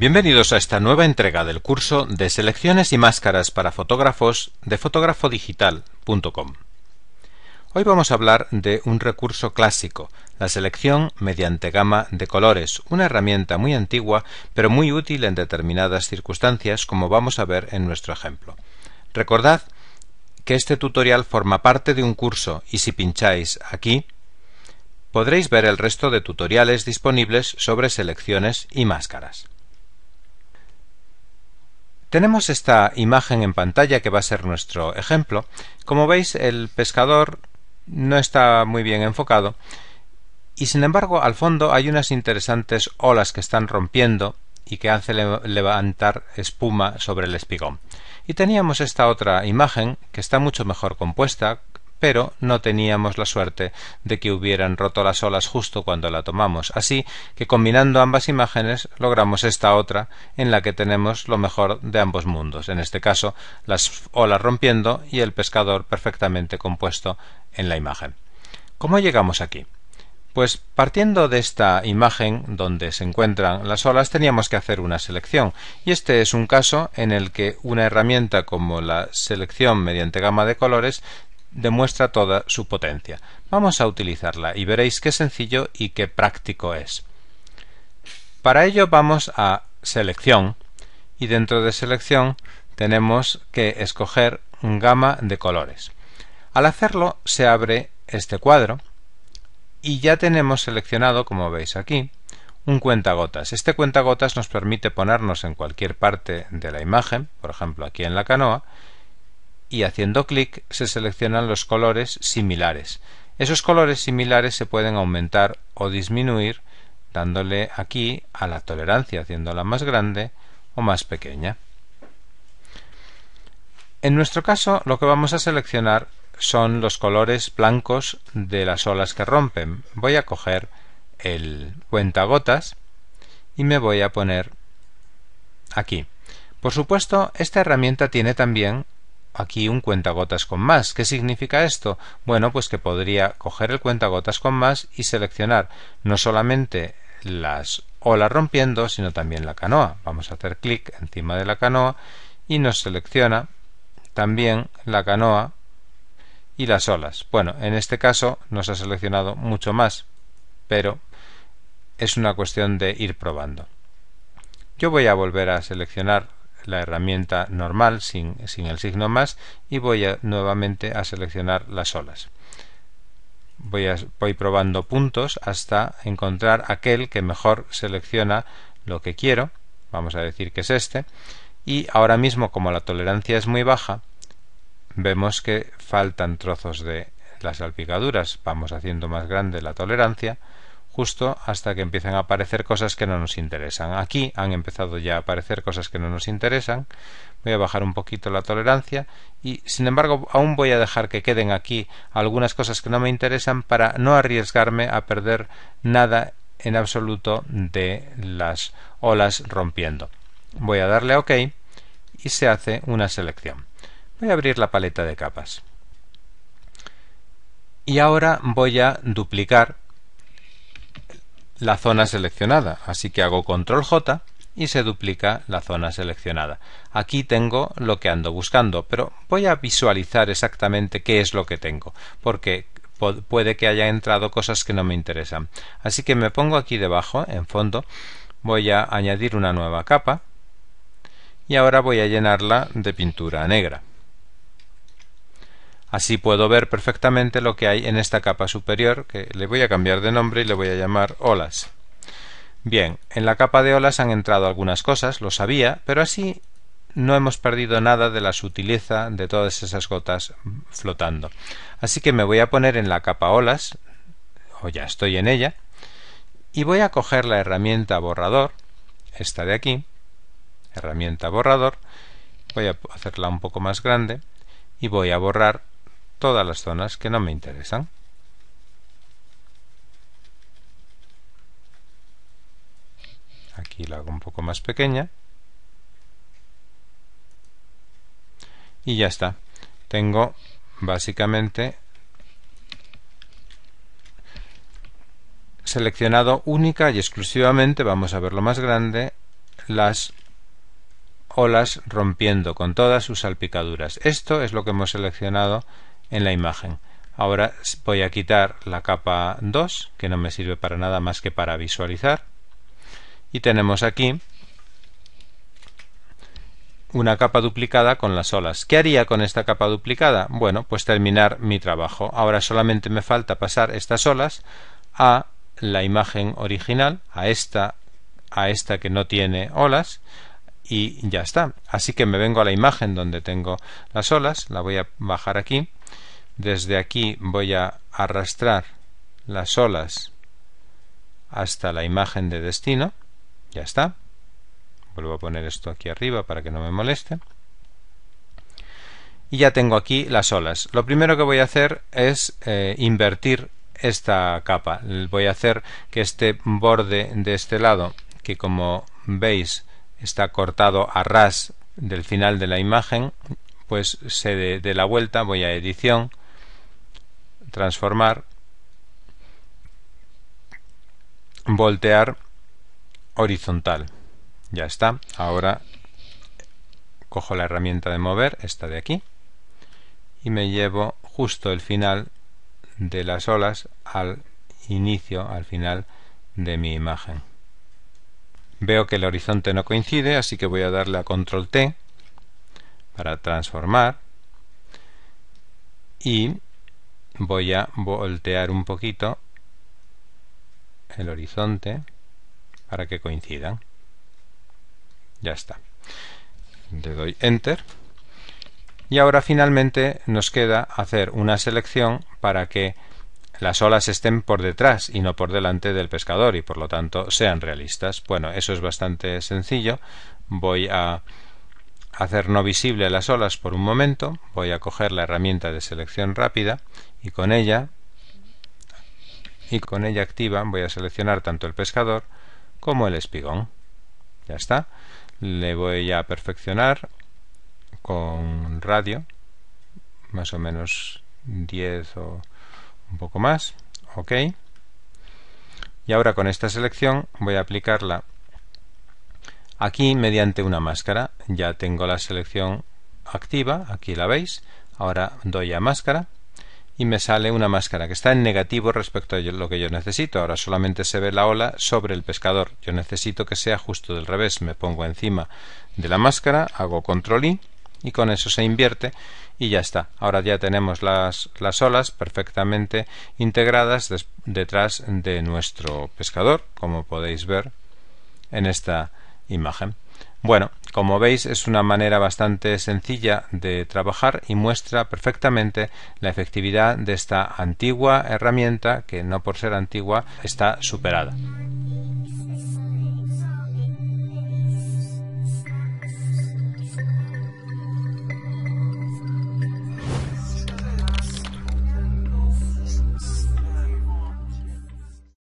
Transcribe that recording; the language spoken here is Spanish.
Bienvenidos a esta nueva entrega del curso de selecciones y máscaras para fotógrafos de fotógrafodigital.com. Hoy vamos a hablar de un recurso clásico, la selección mediante gama de colores, una herramienta muy antigua pero muy útil en determinadas circunstancias como vamos a ver en nuestro ejemplo. Recordad que este tutorial forma parte de un curso y si pincháis aquí podréis ver el resto de tutoriales disponibles sobre selecciones y máscaras. Tenemos esta imagen en pantalla que va a ser nuestro ejemplo. Como veis, el pescador no está muy bien enfocado y sin embargo al fondo hay unas interesantes olas que están rompiendo y que hacen levantar espuma sobre el espigón. Y teníamos esta otra imagen que está mucho mejor compuesta, pero no teníamos la suerte de que hubieran roto las olas justo cuando la tomamos, así que combinando ambas imágenes logramos esta otra en la que tenemos lo mejor de ambos mundos, en este caso las olas rompiendo y el pescador perfectamente compuesto en la imagen. ¿Cómo llegamos aquí? Pues partiendo de esta imagen donde se encuentran las olas teníamos que hacer una selección y este es un caso en el que una herramienta como la selección mediante gama de colores demuestra toda su potencia. Vamos a utilizarla y veréis qué sencillo y qué práctico es. Para ello vamos a selección y dentro de selección tenemos que escoger un gama de colores. Al hacerlo se abre este cuadro y ya tenemos seleccionado, como veis aquí, un cuentagotas. Este cuentagotas nos permite ponernos en cualquier parte de la imagen, por ejemplo aquí en la canoa, y haciendo clic se seleccionan los colores similares. Esos colores similares se pueden aumentar o disminuir dándole aquí a la tolerancia, haciéndola más grande o más pequeña. En nuestro caso lo que vamos a seleccionar son los colores blancos de las olas que rompen. Voy a coger el cuentagotas y me voy a poner aquí. Por supuesto, esta herramienta tiene también aquí un cuentagotas con más. ¿Qué significa esto? Bueno, pues que podría coger el cuentagotas con más y seleccionar no solamente las olas rompiendo, sino también la canoa. Vamos a hacer clic encima de la canoa y nos selecciona también la canoa y las olas. Bueno, en este caso nos ha seleccionado mucho más, pero es una cuestión de ir probando. Yo voy a volver a seleccionar la herramienta normal sin, sin el signo más y voy nuevamente a seleccionar las olas. Voy, probando puntos hasta encontrar aquel que mejor selecciona lo que quiero, vamos a decir que es este, y ahora mismo como la tolerancia es muy baja, vemos que faltan trozos de las salpicaduras, vamos haciendo más grande la tolerancia, justo hasta que empiezan a aparecer cosas que no nos interesan. Aquí han empezado ya a aparecer cosas que no nos interesan. Voy a bajar un poquito la tolerancia y, sin embargo, aún voy a dejar que queden aquí algunas cosas que no me interesan para no arriesgarme a perder nada en absoluto de las olas rompiendo. Voy a darle a OK y se hace una selección. Voy a abrir la paleta de capas. Y ahora voy a duplicar la zona seleccionada, así que hago control J y se duplica la zona seleccionada. Aquí tengo lo que ando buscando, pero voy a visualizar exactamente qué es lo que tengo, porque puede que haya entrado cosas que no me interesan. Así que me pongo aquí debajo, en fondo, voy a añadir una nueva capa y ahora voy a llenarla de pintura negra. Así puedo ver perfectamente lo que hay en esta capa superior, que le voy a cambiar de nombre y le voy a llamar olas. Bien, en la capa de olas han entrado algunas cosas, lo sabía, pero así no hemos perdido nada de la sutileza de todas esas gotas flotando. Así que me voy a poner en la capa olas, o ya estoy en ella, y voy a coger la herramienta borrador, esta de aquí, herramienta borrador, voy a hacerla un poco más grande, y voy a borrar todas las zonas que no me interesan. Aquí la hago un poco más pequeña. Y ya está. Tengo básicamente seleccionado única y exclusivamente, vamos a ver lo más grande, las olas rompiendo con todas sus salpicaduras. Esto es lo que hemos seleccionado en la imagen. Ahora voy a quitar la capa 2, que no me sirve para nada más que para visualizar. Y tenemos aquí una capa duplicada con las olas. ¿Qué haría con esta capa duplicada? Bueno, pues terminar mi trabajo. Ahora solamente me falta pasar estas olas a la imagen original, a esta, a esta que no tiene olas, y ya está. Así que me vengo a la imagen donde tengo las olas, la voy a bajar aquí desde aquí voy a arrastrar las olas hasta la imagen de destino. Ya está. Vuelvo a poner esto aquí arriba para que no me moleste. Y ya tengo aquí las olas. Lo primero que voy a hacer es eh, invertir esta capa. Voy a hacer que este borde de este lado, que como veis está cortado a ras del final de la imagen, pues se dé la vuelta, voy a edición, transformar, voltear horizontal. Ya está. Ahora cojo la herramienta de mover, esta de aquí, y me llevo justo el final de las olas al inicio, al final de mi imagen. Veo que el horizonte no coincide, así que voy a darle a control T para transformar y voy a voltear un poquito el horizonte para que coincidan ya está le doy enter y ahora finalmente nos queda hacer una selección para que las olas estén por detrás y no por delante del pescador y por lo tanto sean realistas bueno eso es bastante sencillo voy a hacer no visible las olas por un momento, voy a coger la herramienta de selección rápida y con ella y con ella activa voy a seleccionar tanto el pescador como el espigón. Ya está. Le voy a perfeccionar con radio, más o menos 10 o un poco más. Ok. Y ahora con esta selección voy a aplicarla Aquí mediante una máscara ya tengo la selección activa, aquí la veis, ahora doy a máscara y me sale una máscara que está en negativo respecto a lo que yo necesito. Ahora solamente se ve la ola sobre el pescador. Yo necesito que sea justo del revés. Me pongo encima de la máscara, hago control I y con eso se invierte y ya está. Ahora ya tenemos las, olas perfectamente integradas detrás de nuestro pescador, como podéis ver en esta imagen. Bueno, como veis es una manera bastante sencilla de trabajar y muestra perfectamente la efectividad de esta antigua herramienta que no por ser antigua está superada.